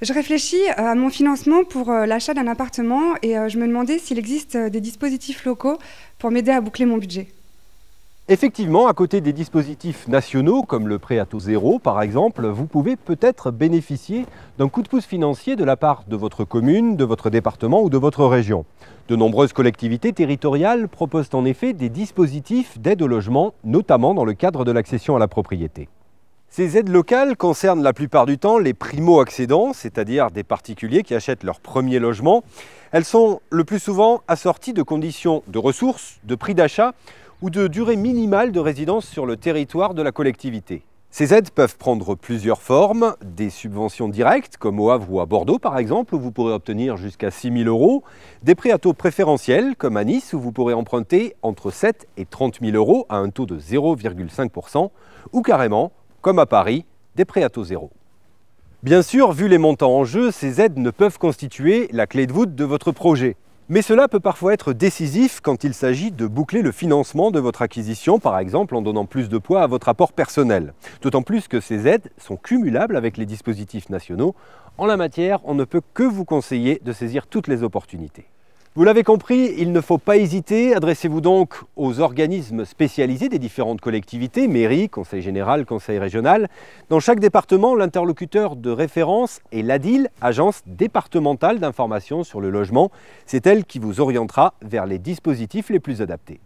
Je réfléchis euh, à mon financement pour euh, l'achat d'un appartement et euh, je me demandais s'il existe des dispositifs locaux pour m'aider à boucler mon budget. Effectivement, à côté des dispositifs nationaux, comme le prêt à taux zéro par exemple, vous pouvez peut-être bénéficier d'un coup de pouce financier de la part de votre commune, de votre département ou de votre région. De nombreuses collectivités territoriales proposent en effet des dispositifs d'aide au logement, notamment dans le cadre de l'accession à la propriété. Ces aides locales concernent la plupart du temps les primo-accédants, c'est-à-dire des particuliers qui achètent leur premier logement. Elles sont le plus souvent assorties de conditions de ressources, de prix d'achat ou de durée minimale de résidence sur le territoire de la collectivité. Ces aides peuvent prendre plusieurs formes, des subventions directes, comme au Havre ou à Bordeaux par exemple, où vous pourrez obtenir jusqu'à 6 000 euros, des prêts à taux préférentiels, comme à Nice, où vous pourrez emprunter entre 7 et 30 000 euros à un taux de 0,5%, ou carrément comme à Paris, des prêts à taux zéro. Bien sûr, vu les montants en jeu, ces aides ne peuvent constituer la clé de voûte de votre projet. Mais cela peut parfois être décisif quand il s'agit de boucler le financement de votre acquisition, par exemple en donnant plus de poids à votre apport personnel. D'autant plus que ces aides sont cumulables avec les dispositifs nationaux. En la matière, on ne peut que vous conseiller de saisir toutes les opportunités. Vous l'avez compris, il ne faut pas hésiter. Adressez-vous donc aux organismes spécialisés des différentes collectivités, Mairie, conseil général, conseil régional. Dans chaque département, l'interlocuteur de référence est l'ADIL, agence départementale d'information sur le logement. C'est elle qui vous orientera vers les dispositifs les plus adaptés.